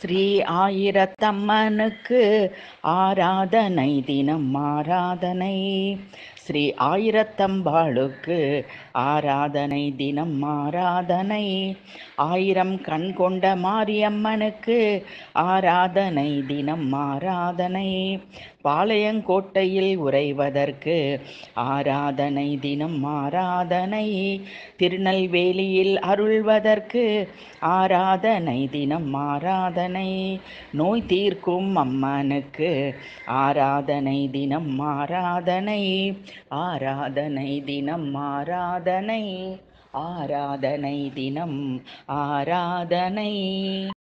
ஸ்ரீ ஆயிரத்தம்மனுக்கு ஆராதனை தினம் ஆராதனை ஸ்ரீ ஆயிரத்தம்பாளுக்கு ஆராதனை தினம் ஆராதனை ஆயிரம் கண் கொண்ட மாரியம்மனுக்கு ஆராதனை தினம் ஆராதனை பாளையங்கோட்டையில் உறைவதற்கு ஆராதனை தினம் ஆராதனை திருநெல்வேலியில் அருள்வதற்கு ஆராதனை தினம் ஆராதனை ஆராதனை நோய் தீர்க்கும் அம்மனுக்கு ஆராதனை தினம் ஆராதனை ஆராதனை தினம் ஆராதனை ஆராதனை தினம் ஆராதனை